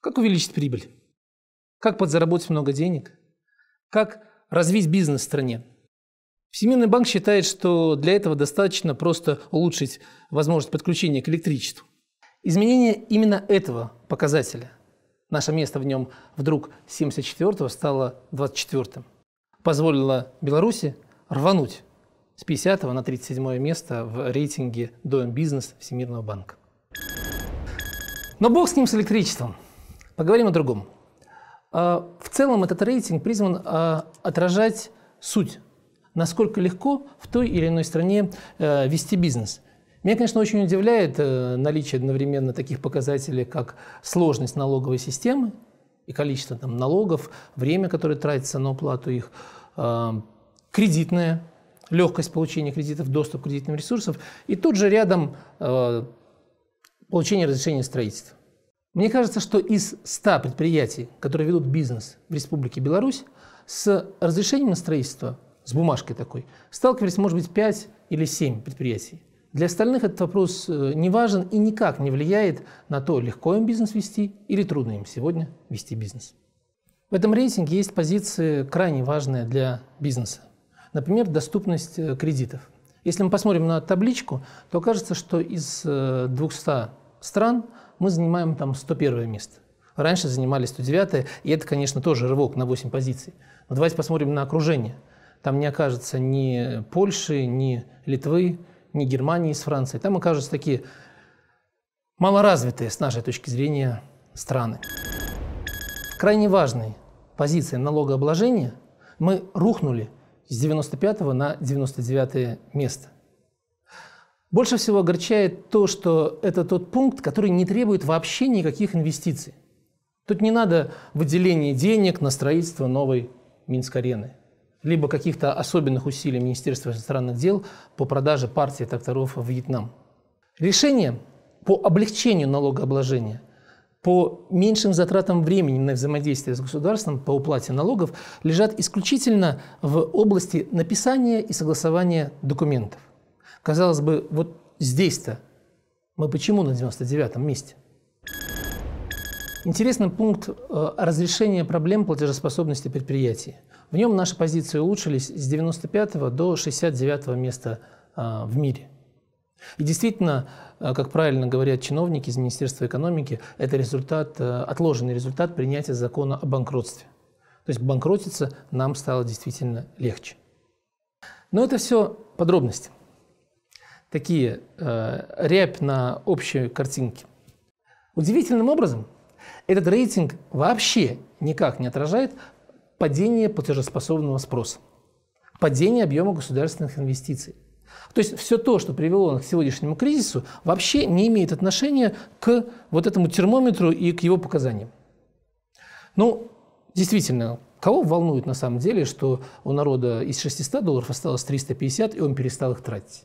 Как увеличить прибыль? Как подзаработать много денег? Как развить бизнес в стране? Всемирный банк считает, что для этого достаточно просто улучшить возможность подключения к электричеству. Изменение именно этого показателя, наше место в нем вдруг 74-го стало 24-м, позволило Беларуси рвануть с 50 на 37 место в рейтинге Doing Business Всемирного банка. Но бог с ним с электричеством – Поговорим о другом. А, в целом этот рейтинг призван а, отражать суть, насколько легко в той или иной стране э, вести бизнес. Меня, конечно, очень удивляет э, наличие одновременно таких показателей, как сложность налоговой системы и количество там, налогов, время, которое тратится на оплату их, а, кредитная легкость получения кредитов, доступ к кредитным ресурсам, и тут же рядом получение разрешения строительства. Мне кажется, что из 100 предприятий, которые ведут бизнес в Республике Беларусь, с разрешением на строительство, с бумажкой такой, сталкивались, может быть, 5 или 7 предприятий. Для остальных этот вопрос э, не важен и никак не влияет на то, легко им бизнес вести или трудно им сегодня вести бизнес. В этом рейтинге есть позиции крайне важные для бизнеса. Например, доступность э, кредитов. Если мы посмотрим на табличку, то кажется, что из 200 э, стран мы занимаем там 101 место. Раньше занимали 109, и это, конечно, тоже рывок на 8 позиций. Но давайте посмотрим на окружение. Там не окажется ни Польши, ни Литвы, ни Германии с Францией. Там окажутся такие малоразвитые, с нашей точки зрения, страны. крайне важной позиции налогообложения мы рухнули с 95 на 99 место. Больше всего огорчает то, что это тот пункт, который не требует вообще никаких инвестиций. Тут не надо выделения денег на строительство новой Минск-арены, либо каких-то особенных усилий Министерства иностранных дел по продаже партии тракторов в Вьетнам. Решение по облегчению налогообложения по меньшим затратам времени на взаимодействие с государством по уплате налогов лежат исключительно в области написания и согласования документов. Казалось бы, вот здесь-то мы почему на 99-м месте? Интересный пункт э, разрешения проблем платежеспособности предприятий. В нем наши позиции улучшились с 95 до 69 места э, в мире. И действительно, э, как правильно говорят чиновники из Министерства экономики, это результат, отложенный результат принятия закона о банкротстве. То есть банкротиться нам стало действительно легче. Но это все подробности такие э, рябь на общей картинке. Удивительным образом этот рейтинг вообще никак не отражает падение платежеспособного спроса, падение объема государственных инвестиций. То есть все то, что привело нас к сегодняшнему кризису, вообще не имеет отношения к вот этому термометру и к его показаниям. Ну, действительно, кого волнует на самом деле, что у народа из 600 долларов осталось 350, и он перестал их тратить?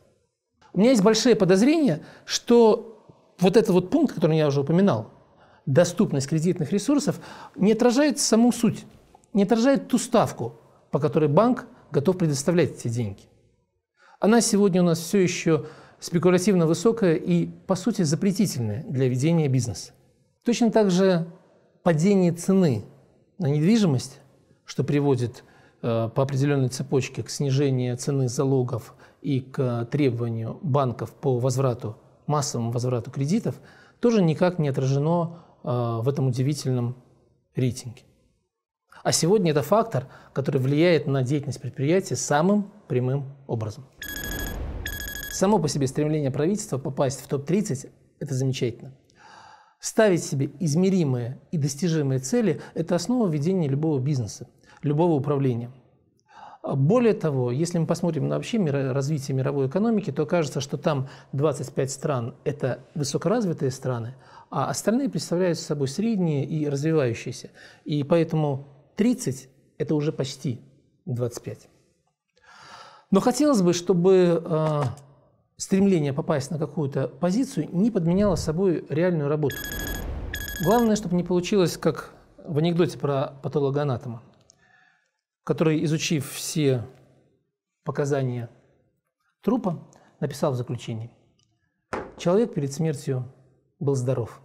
У меня есть большие подозрения, что вот этот вот пункт, который я уже упоминал, доступность кредитных ресурсов, не отражает саму суть, не отражает ту ставку, по которой банк готов предоставлять эти деньги. Она сегодня у нас все еще спекулятивно высокая и, по сути, запретительная для ведения бизнеса. Точно так же падение цены на недвижимость, что приводит э, по определенной цепочке к снижению цены залогов и к требованию банков по возврату, массовому возврату кредитов, тоже никак не отражено э, в этом удивительном рейтинге. А сегодня это фактор, который влияет на деятельность предприятия самым прямым образом. Само по себе стремление правительства попасть в топ-30 – это замечательно. Ставить себе измеримые и достижимые цели – это основа ведения любого бизнеса, любого управления – более того, если мы посмотрим на вообще развитие мировой экономики, то кажется, что там 25 стран – это высокоразвитые страны, а остальные представляют собой средние и развивающиеся. И поэтому 30 – это уже почти 25. Но хотелось бы, чтобы а, стремление попасть на какую-то позицию не подменяло собой реальную работу. Главное, чтобы не получилось, как в анекдоте про патологоанатома который, изучив все показания трупа, написал в заключении. Человек перед смертью был здоров.